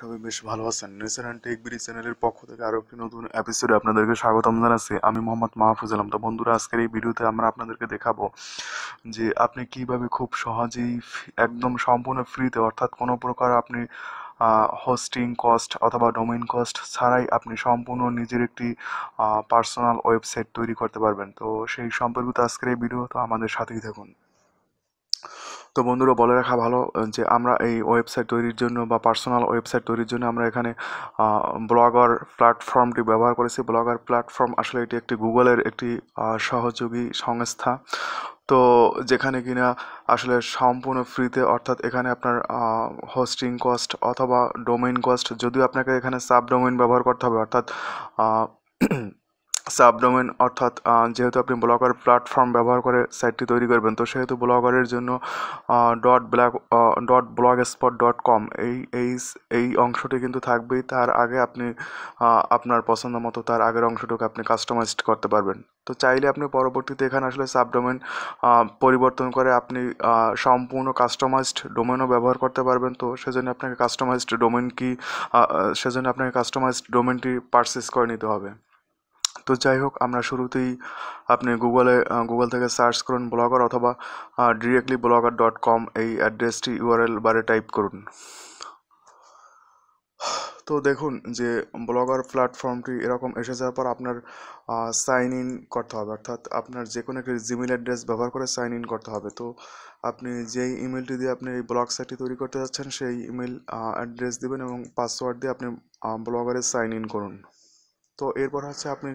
সবাই বেশ ভালো আছেন নেচার অ্যান্ড টেক বিডি চ্যানেলের পক্ষ থেকে আরও একটি নতুন এপিসোডে আপনাদেরকে স্বাগতম জানাচ্ছি আমি মোহাম্মদ মাহফুজ আলম তো বন্ধুরা আজকের এই ভিডিওতে আমরা আপনাদেরকে দেখাবো যে আপনি কিভাবে খুব সহজেই একদম সম্পূর্ণ ফ্রিতে অর্থাৎ কোনো প্রকার আপনি হোস্টিং কস্ট অথবা ডোমেইন কস্ট ছাড়াই আপনি সম্পূর্ণ নিজের একটি পার্সোনাল ওয়েবসাইট তৈরি করতে পারবেন তো সেই সম্পর্কিত আজকের এই ভিডিও তো আমাদের সাথেই থাকুন তো বন্ধুরা বলে রাখা ভালো যে আমরা এই ওয়েবসাইট তৈরির জন্য বা পার্সোনাল ওয়েবসাইট তৈরির জন্য আমরা এখানে ব্লগার প্ল্যাটফর্মটি ব্যবহার করেছি ব্লগার প্ল্যাটফর্ম আসলে এটি একটি গুগলের একটি সহযোগী সংস্থা তো যেখানে কিনা আসলে সম্পূর্ণ ফ্রিতে অর্থাৎ এখানে আপনার হোস্টিং কস্ট অথবা ডোমেইন কস্ট যদিও আপনাকে এখানে সাব ডোমেইন ব্যবহার করতে হবে অর্থাৎ সাবডোমেন অর্থাৎ যেহেতু আপনি ব্লগার প্ল্যাটফর্ম ব্যবহার করে সাইটটি তৈরি করবেন তো সেহেতু ব্লগারের জন্য dot black dot blogspot dot com এই এই এই অংশটি কিন্তু থাকবেই তার আগে আপনি আপনার পছন্দ মতো তার আগের অংশটুকু আপনি কাস্টমাইজড করতে পারবেন তো চাইলে আপনি পরবর্তীতে এখানে আসলে সাবডোমেন পরিবর্তন করে আপনি সম্পূর্ণ কাস্টমাইজড ডোমেনও ব্যবহার করতে পারবেন তো সেজন্য আপনাকে কাস্টমাইজড ডোমেন কি সেজন্য আপনাকে কাস্টমাইজড ডোমেনটি পারচেস করে নিতে হবে তো যাই হোক আমরা শুরুতেই আপনি গুগলে গুগল থেকে সার্চ করুন ব্লগার অথবা ডিরেক্টলি ব্লগার ডট কম এই অ্যাড্রেসটি ইউআরএল বারে টাইপ করুন তো দেখুন যে ব্লগার প্ল্যাটফর্মটি এরকম এসে যাওয়ার পর আপনার সাইন ইন করতে হবে অর্থাৎ আপনার যে কোনো একটি জিমেল অ্যাড্রেস ব্যবহার করে সাইন ইন করতে হবে তো আপনি যেই ইমেলটি দিয়ে আপনি এই ব্লগ সাইটটি তৈরি করতে যাচ্ছেন সেই ইমেল অ্যাড্রেস দেবেন এবং পাসওয়ার্ড দিয়ে আপনি ব্লগারে সাইন ইন করুন তো এরপর হচ্ছে আপনি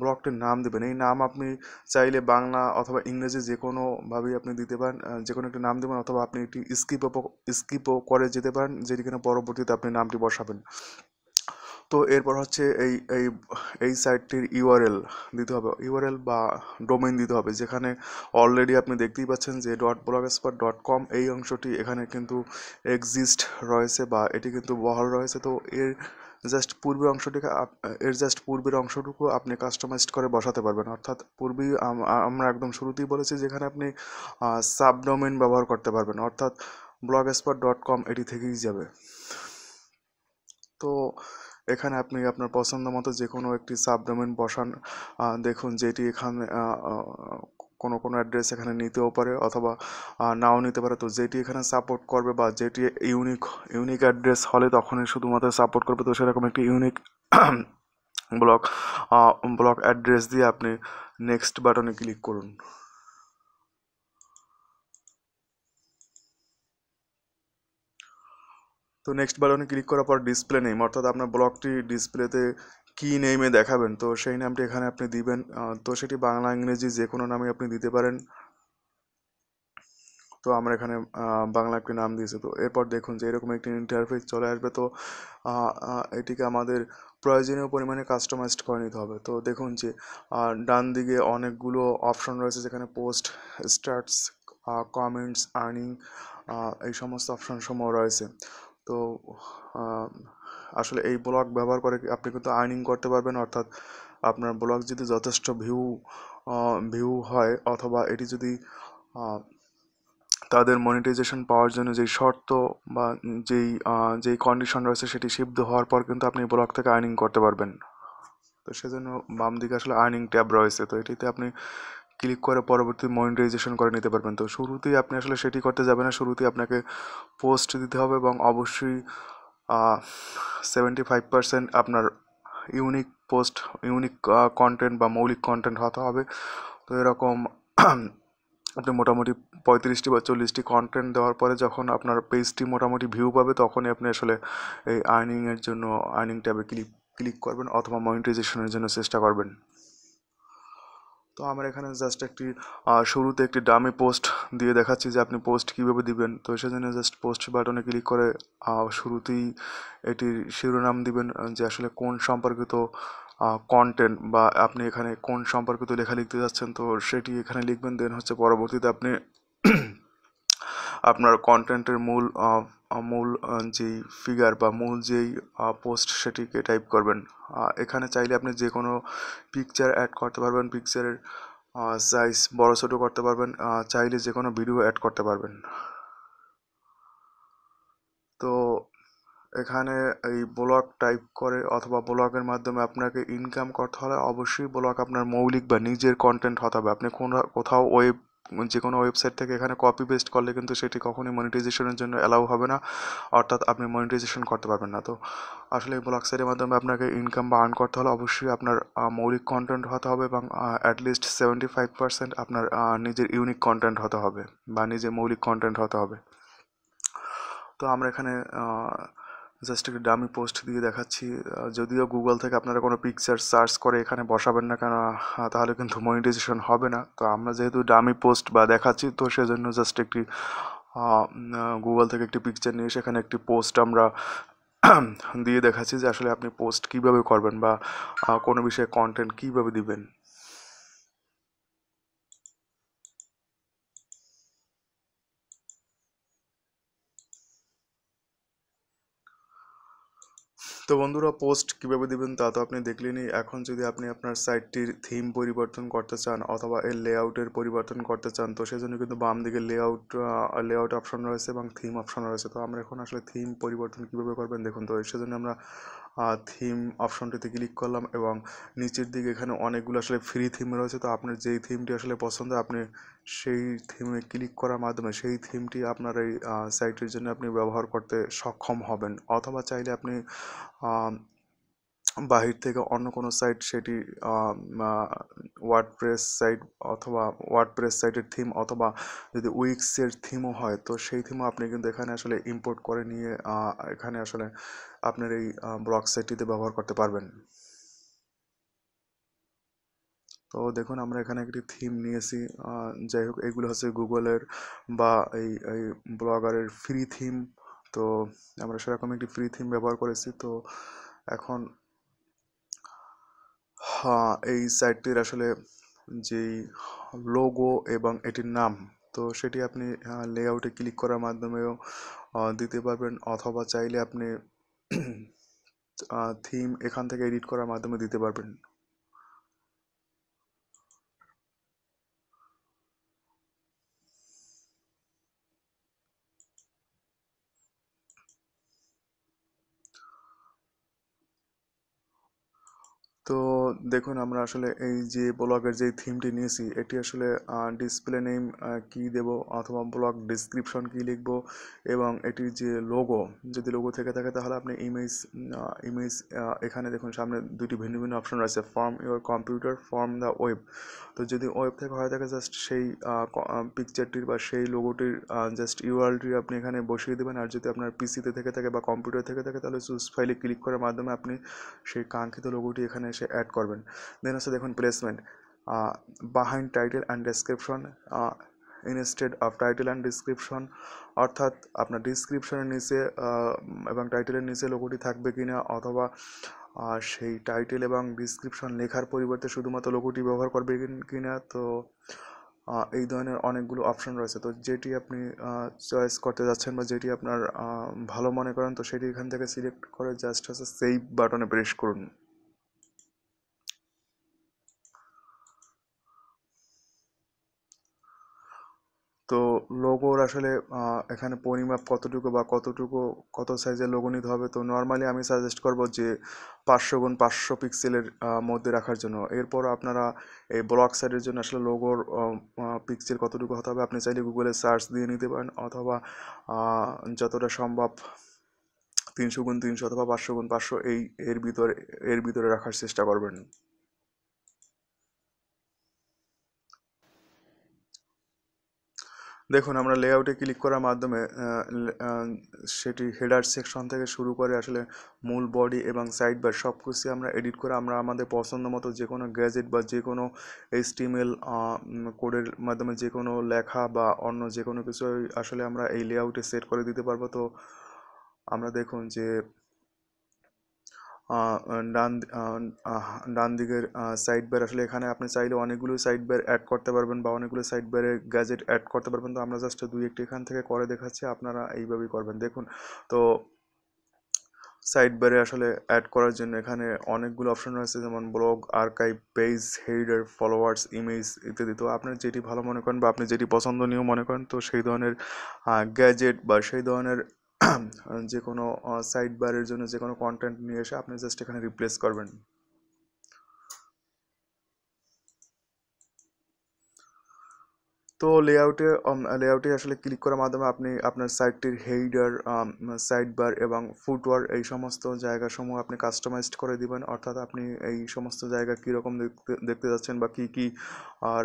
ব্লগটির নাম দেবেন এই নাম আপনি চাইলে বাংলা অথবা ইংরেজি যে কোনোভাবেই আপনি দিতে পারেন যে কোনো একটি নাম দেবেন অথবা আপনি একটি স্কিপও স্কিপও করে যেতে পারেন যেটিখানে পরবর্তীতে আপনি নামটি বসাবেন তো এরপর হচ্ছে এই এই এই সাইটটির ইউআরএল দিতে হবে ইউআরএল বা ডোমেইন দিতে হবে যেখানে অলরেডি আপনি দেখতেই পাচ্ছেন যে dot blogspot dot com এই অংশটি এখানে কিন্তু এক্সিস্ট রয়েছে বা এটি কিন্তু বহাল রয়েছে তো এর জাস্ট পূর্বের অংশটিকে এর জাস্ট পূর্বের অংশটুকু আপনি কাস্টমাইজড করে বসাতে পারবেন অর্থাৎ পূর্বেই আমরা একদম শুরুতেই বলেছি যেখানে আপনি সাবডোমেন ব্যবহার করতে পারবেন অর্থাৎ ব্লগ স্পট ডট কম এটি থেকেই যাবে তো এখানে আপনি আপনার পছন্দ মতো যে কোনো একটি সাবডোমেন বসান দেখুন যেটি এখানে কোনো কোনো অ্যাড্রেস এখানে নিতেও পারে অথবা নাও নিতে পারে তো যেটি এখানে সাপোর্ট করবে বা যেটি ইউনিক ইউনিক অ্যাড্রেস হলে তখনই শুধুমাত্র সাপোর্ট করবে তো সেরকম একটি ইউনিক ব্লক ব্লক অ্যাড্রেস দিয়ে আপনি নেক্সট বাটনে ক্লিক করুন তো নেক্সট বাটনে ক্লিক করার পর ডিসপ্লে নেই অর্থাৎ আপনার ব্লকটি ডিসপ্লেতে কি নেমে দেখাবেন তো সেই নামটি এখানে আপনি দিবেন তো সেটি বাংলা ইংরেজি যে কোনো নামে আপনি দিতে পারেন তো আমরা এখানে বাংলা একটি নাম দিয়েছি তো এরপর দেখুন যে এরকম একটি ইন্টারফেস চলে আসবে তো এটিকে আমাদের প্রয়োজনীয় পরিমাণে কাস্টমাইজড করে নিতে হবে তো দেখুন যে ডান দিকে অনেকগুলো অপশন রয়েছে যেখানে পোস্ট স্টার্টস কমেন্টস আর্নিং এই সমস্ত অপশানসমূহ রয়েছে তো আসলে এই ব্লগ ব্যবহার করে আপনি কিন্তু আর্নিং করতে পারবেন অর্থাৎ আপনার ব্লগ যদি যথেষ্ট ভিউ ভিউ হয় অথবা এটি যদি তাদের মনিটাইজেশন পাওয়ার জন্য যেই শর্ত বা যেই যেই কন্ডিশন রয়েছে সেটি সিদ্ধ হওয়ার পর কিন্তু আপনি ব্লগ থেকে আর্নিং করতে পারবেন তো সেজন্য বাম দিকে আসলে আর্নিং ট্যাব রয়েছে তো এটিতে আপনি ক্লিক করে পরবর্তী মনিটাইজেশন করে নিতে পারবেন তো শুরুতেই আপনি আসলে সেটি করতে যাবেন না শুরুতেই আপনাকে পোস্ট দিতে হবে এবং অবশ্যই সেভেন্টি ফাইভ পার্সেন্ট আপনার ইউনিক পোস্ট ইউনিক কন্টেন্ট বা মৌলিক কন্টেন্ট হতে হবে তো এরকম আপনি মোটামুটি পঁয়ত্রিশটি বা চল্লিশটি কন্টেন্ট দেওয়ার পরে যখন আপনার পেজটি মোটামুটি ভিউ পাবে তখনই আপনি আসলে এই আর্নিংয়ের জন্য আর্নিং ট্যাবে ক্লিক ক্লিক করবেন অথবা মনিটাইজেশনের জন্য চেষ্টা করবেন তো আমার এখানে জাস্ট একটি শুরুতে একটি ডামি পোস্ট দিয়ে দেখাচ্ছি যে আপনি পোস্ট কীভাবে দিবেন তো সেজন্য জাস্ট পোস্ট বাটনে ক্লিক করে শুরুতেই এটির শিরোনাম দিবেন যে আসলে কোন সম্পর্কিত কন্টেন্ট বা আপনি এখানে কোন সম্পর্কিত লেখা লিখতে যাচ্ছেন তো সেটি এখানে লিখবেন দেন হচ্ছে পরবর্তীতে আপনি আপনার কন্টেন্টের মূল মূল যেই ফিগার বা মূল যেই পোস্ট সেটিকে টাইপ করবেন এখানে চাইলে আপনি যে কোনো পিকচার অ্যাড করতে পারবেন পিকচারের সাইজ বড়ো ছোটো করতে পারবেন চাইলে যে কোনো ভিডিও অ্যাড করতে পারবেন তো এখানে এই ব্লগ টাইপ করে অথবা ব্লগের মাধ্যমে আপনাকে ইনকাম করতে হলে অবশ্যই ব্লগ আপনার মৌলিক বা নিজের কন্টেন্ট হতে হবে আপনি কোনো কোথাও ওয়েব মানে যে কোনো ওয়েবসাইট থেকে এখানে কপি পেস্ট করলে কিন্তু সেটি কখনোই মনিটাইজেশনের জন্য অ্যালাউ হবে না অর্থাৎ আপনি মনিটাইজেশন করতে পারবেন না তো আসলে এই ব্লগ সাইটের মাধ্যমে আপনাকে ইনকাম বা আর্ন করতে হলে অবশ্যই আপনার মৌলিক কন্টেন্ট হতে হবে এবং অ্যাটলিস্ট সেভেন্টি ফাইভ পার্সেন্ট আপনার নিজের ইউনিক কন্টেন্ট হতে হবে বা নিজের মৌলিক কন্টেন্ট হতে হবে তো আমরা এখানে জাস্ট একটি ডামি পোস্ট দিয়ে দেখাচ্ছি যদিও গুগল থেকে আপনারা কোনো পিকচার সার্চ করে এখানে বসাবেন না কেন তাহলে কিন্তু মনিটাইজেশন হবে না তো আমরা যেহেতু ডামি পোস্ট বা দেখাচ্ছি তো সেজন্য জাস্ট একটি গুগল থেকে একটি পিকচার নিয়ে সেখানে একটি পোস্ট আমরা দিয়ে দেখাচ্ছি যে আসলে আপনি পোস্ট কিভাবে করবেন বা কোনো বিষয়ে কন্টেন্ট কিভাবে দিবেন তো বন্ধুরা পোস্ট কীভাবে দেবেন তা তো আপনি দেখলেনই এখন যদি আপনি আপনার সাইটটির থিম পরিবর্তন করতে চান অথবা এর লেআউটের পরিবর্তন করতে চান তো সেজন্য কিন্তু বাম দিকে লেআউট লেআউট অপশন রয়েছে এবং থিম অপশন রয়েছে তো আমরা এখন আসলে থিম পরিবর্তন কীভাবে করবেন দেখুন তো সেজন্য আমরা থিম অপশনটিতে ক্লিক করলাম এবং নিচের দিকে এখানে অনেকগুলো আসলে ফ্রি থিম রয়েছে তো আপনার যেই থিমটি আসলে পছন্দ আপনি সেই থিমে ক্লিক করার মাধ্যমে সেই থিমটি আপনার এই সাইটের জন্য আপনি ব্যবহার করতে সক্ষম হবেন অথবা চাইলে আপনি বাহির থেকে অন্য কোনো সাইট সেটি ওয়ার্ডপ্রেস সাইট অথবা ওয়ার্ডপ্রেস সাইটের থিম অথবা যদি উইক্সের থিমও হয় তো সেই থিমও আপনি কিন্তু এখানে আসলে ইম্পোর্ট করে নিয়ে এখানে আসলে আপনার এই ব্লগ সাইটটিতে ব্যবহার করতে পারবেন তো দেখুন আমরা এখানে একটি থিম নিয়েছি যাই হোক এগুলো হচ্ছে গুগলের বা এই এই ব্লগারের ফ্রি থিম তো আমরা সেরকম একটি ফ্রি থিম ব্যবহার করেছি তো এখন হ্যাঁ এই সাইটটির আসলে যেই লোগো এবং এটির নাম তো সেটি আপনি লেআউটে ক্লিক করার মাধ্যমেও দিতে পারবেন অথবা চাইলে আপনি থিম এখান থেকে এডিট করার মাধ্যমে দিতে পারবেন তো দেখুন আমরা আসলে এই যে ব্লগের যে থিমটি নিয়েছি এটি আসলে ডিসপ্লে নেম কী দেব অথবা ব্লগ ডিসক্রিপশন কী লিখব এবং এটির যে লোগো যদি লোগো থেকে থাকে তাহলে আপনি ইমেজ ইমেজ এখানে দেখুন সামনে দুটি ভিন্ন ভিন্ন অপশন রয়েছে from your computer from the web তো যদি ওয়েব থেকে হয়ে থাকে জাস্ট সেই পিকচারটির বা সেই লোগোটির জাস্ট ইউআরটি আপনি এখানে বসিয়ে দেবেন আর যদি আপনার পিসিতে থেকে থাকে বা কম্পিউটার থেকে থাকে তাহলে চুজ ফাইলে ক্লিক করার মাধ্যমে আপনি সেই কাঙ্ক্ষিত লোগোটি এখানে এসে অ্যাড করবেন দেন হচ্ছে দেখুন placement behind title and description instead of title and description অর্থাৎ আপনার ডিসক্রিপশনের নিচে এবং টাইটেলের নিচে লোকটি থাকবে কি না অথবা সেই টাইটেল এবং ডিসক্রিপশন লেখার পরিবর্তে শুধুমাত্র লোকটি ব্যবহার করবে কি না তো এই ধরনের অনেকগুলো অপশন রয়েছে তো যেটি আপনি চয়েস করতে যাচ্ছেন বা যেটি আপনার ভালো মনে করেন তো সেটি এখান থেকে সিলেক্ট করে জাস্ট হচ্ছে সেভ বাটনে প্রেস করুন তো লোগোর আসলে এখানে পরিমাপ কতটুকু বা কতটুকু কত সাইজের লোগো নিতে হবে তো নর্মালি আমি সাজেস্ট করব যে পাঁচশো গুণ পাঁচশো পিক্সেলের মধ্যে রাখার জন্য এরপর আপনারা এই ব্লক সাইডের জন্য আসলে লোগোর পিক্সেল কতটুকু হতে হবে আপনি চাইলে গুগলে সার্চ দিয়ে নিতে পারেন অথবা যতটা সম্ভব তিনশো গুণ তিনশো অথবা পাঁচশো গুণ পাঁচশো এই এর ভিতরে এর ভিতরে রাখার চেষ্টা করবেন দেখুন আমরা লেআউটে ক্লিক করার মাধ্যমে সেটি হেডার সেকশন থেকে শুরু করে আসলে মূল বডি এবং সাইড বার সব কিছু আমরা এডিট করে আমরা আমাদের পছন্দ মতো যে কোনো গ্যাজেট বা যে কোনো এইচটিএমএল কোডের মাধ্যমে যে কোনো লেখা বা অন্য যে কোনো কিছু আসলে আমরা এই লেআউটে সেট করে দিতে পারবো তো আমরা দেখুন যে ডান ডান দিকের সাইড বার আসলে এখানে আপনি চাইলে অনেকগুলো সাইড বার অ্যাড করতে পারবেন বা অনেকগুলো সাইড বারে গ্যাজেট অ্যাড করতে পারবেন তো আমরা জাস্ট দুই একটি এখান থেকে করে দেখাচ্ছি আপনারা এইভাবেই করবেন দেখুন তো সাইড বারে আসলে অ্যাড করার জন্য এখানে অনেকগুলো অপশন রয়েছে যেমন blog archive page header followers image ইত্যাদি তো আপনার যেটি ভালো মনে করেন বা আপনি যেটি পছন্দনীয় মনে করেন তো সেই ধরনের গ্যাজেট বা সেই ধরনের যে কোনো সাইড বারের জন্য যে কোনো কন্টেন্ট নিয়ে এসে আপনি জাস্ট এখানে রিপ্লেস করবেন তো লেআউটে লেআউটে আসলে ক্লিক করার মাধ্যমে আপনি আপনার সাইটটির হেইডার সাইড বার এবং ফুটওয়ার এই সমস্ত জায়গাসমূহ আপনি কাস্টমাইজড করে দিবেন অর্থাৎ আপনি এই সমস্ত জায়গা কীরকম দেখতে দেখতে যাচ্ছেন বা কী কী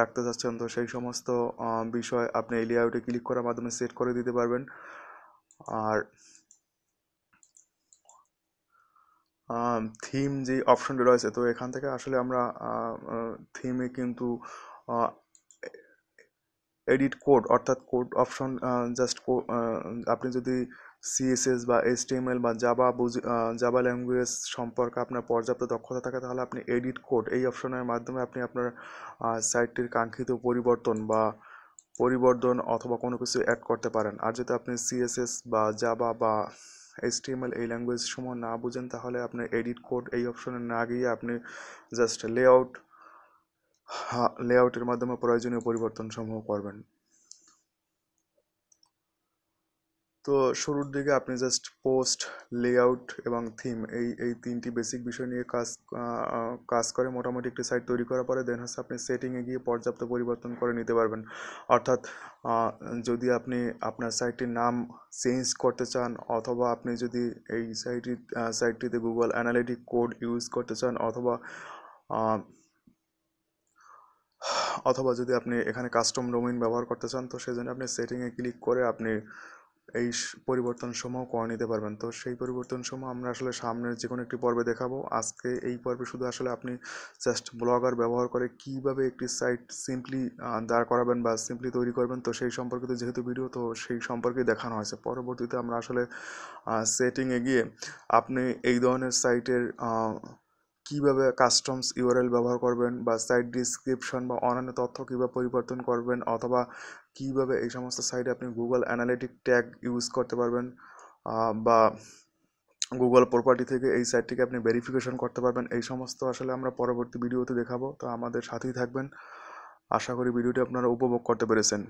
রাখতে যাচ্ছেন তো সেই সমস্ত বিষয় আপনি এই লেআউটে ক্লিক করার মাধ্যমে সেট করে দিতে পারবেন আর থিম যে অপশানটা রয়েছে তো এখান থেকে আসলে আমরা থিমে কিন্তু এডিট কোড অর্থাৎ কোড অপশন জাস্ট আপনি যদি সিএসএস বা এসটিএমএল বা জাবা বুঝ জাবা ল্যাঙ্গুয়েজ সম্পর্কে আপনার পর্যাপ্ত দক্ষতা থাকে তাহলে আপনি এডিট কোড এই অপশনের মাধ্যমে আপনি আপনার সাইটটির কাঙ্ক্ষিত পরিবর্তন বা পরিবর্তন অথবা কোনো কিছু অ্যাড করতে পারেন আর যদি আপনি সিএসএস বা জাবা বা এইচটিএমএল এই ল্যাঙ্গুয়েজ সময় না বুঝেন তাহলে আপনি এডিট কোড এই অপশনে না গিয়ে আপনি জাস্ট লে আউট লে লেআউটের মাধ্যমে প্রয়োজনীয় পরিবর্তন সমূহ করবেন তো শুরুর দিকে আপনি জাস্ট পোস্ট লেআউট এবং থিম এই এই তিনটি বেসিক বিষয় নিয়ে কাজ কাজ করে মোটামুটি একটি সাইট তৈরি করার পরে দেন হচ্ছে আপনি সেটিংয়ে গিয়ে পর্যাপ্ত পরিবর্তন করে নিতে পারবেন অর্থাৎ যদি আপনি আপনার সাইটটির নাম চেঞ্জ করতে চান অথবা আপনি যদি এই সাইটটি সাইটটিতে গুগল অ্যানালিটিক কোড ইউজ করতে চান অথবা অথবা যদি আপনি এখানে কাস্টম ডোমেইন ব্যবহার করতে চান তো সেজন্য আপনি সেটিংয়ে ক্লিক করে আপনি এই পরিবর্তনসমূহ করে নিতে পারবেন তো সেই পরিবর্তনসমূহ আমরা আসলে সামনের যে কোনো একটি পর্বে দেখাবো আজকে এই পর্বে শুধু আসলে আপনি জাস্ট ব্লগার ব্যবহার করে কিভাবে একটি সাইট সিম্পলি দাঁড় করাবেন বা সিম্পলি তৈরি করবেন তো সেই সম্পর্কিত যেহেতু ভিডিও তো সেই সম্পর্কে দেখানো হয়েছে পরবর্তীতে আমরা আসলে সেটিংয়ে গিয়ে আপনি এই ধরনের সাইটের কিভাবে কাস্টমস ইউআরএল ব্যবহার করবেন বা সাইট ডিসক্রিপশন বা অন্যান্য তথ্য কীভাবে পরিবর্তন করবেন অথবা কীভাবে এই সমস্ত সাইটে আপনি গুগল অ্যানালিটিক ট্যাগ ইউজ করতে পারবেন বা গুগল প্রপার্টি থেকে এই সাইটটিকে আপনি ভেরিফিকেশন করতে পারবেন এই সমস্ত আসলে আমরা পরবর্তী ভিডিওতে দেখাবো তো আমাদের সাথেই থাকবেন আশা করি ভিডিওটি আপনারা উপভোগ করতে পেরেছেন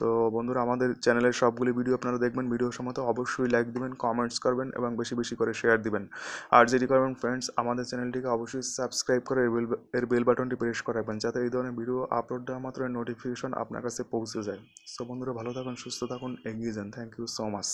তো বন্ধুরা আমাদের চ্যানেলের সবগুলি ভিডিও আপনারা দেখবেন ভিডিও সময় অবশ্যই লাইক দিবেন কমেন্টস করবেন এবং বেশি বেশি করে শেয়ার দিবেন আর যেটি করবেন ফ্রেন্ডস আমাদের চ্যানেলটিকে অবশ্যই সাবস্ক্রাইব করে এর বেল এর বেল বাটনটি প্রেস করাবেন যাতে এই ধরনের ভিডিও আপলোড দেওয়া মাত্র নোটিফিকেশন আপনার কাছে পৌঁছে যায় সো বন্ধুরা ভালো থাকুন সুস্থ থাকুন এগিয়ে যান থ্যাংক ইউ সো মাচ